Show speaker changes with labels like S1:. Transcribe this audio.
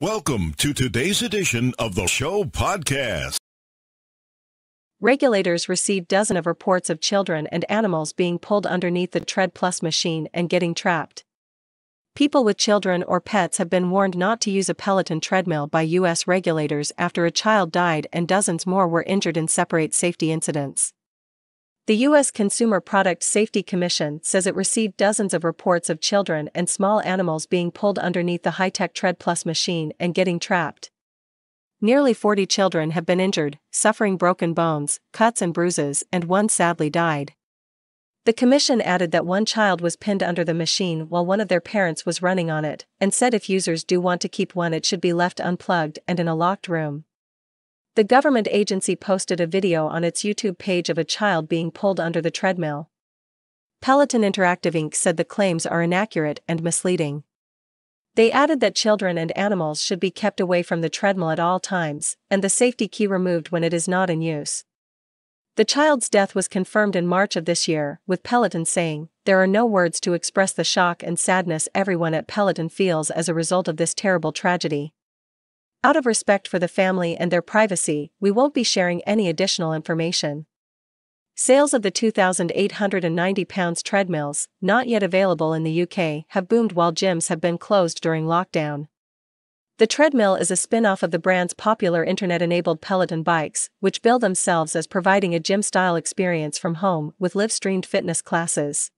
S1: Welcome to today's edition of the show podcast. Regulators received dozens of reports of children and animals being pulled underneath the Tread Plus machine and getting trapped. People with children or pets have been warned not to use a Peloton treadmill by U.S. regulators after a child died and dozens more were injured in separate safety incidents. The U.S. Consumer Product Safety Commission says it received dozens of reports of children and small animals being pulled underneath the high tech Tread Plus machine and getting trapped. Nearly 40 children have been injured, suffering broken bones, cuts and bruises, and one sadly died. The commission added that one child was pinned under the machine while one of their parents was running on it, and said if users do want to keep one, it should be left unplugged and in a locked room. The government agency posted a video on its YouTube page of a child being pulled under the treadmill. Peloton Interactive Inc. said the claims are inaccurate and misleading. They added that children and animals should be kept away from the treadmill at all times, and the safety key removed when it is not in use. The child's death was confirmed in March of this year, with Peloton saying, There are no words to express the shock and sadness everyone at Peloton feels as a result of this terrible tragedy. Out of respect for the family and their privacy, we won't be sharing any additional information. Sales of the 2,890 pounds treadmills, not yet available in the UK, have boomed while gyms have been closed during lockdown. The treadmill is a spin off of the brand's popular internet enabled Peloton bikes, which bill themselves as providing a gym style experience from home with live streamed fitness classes.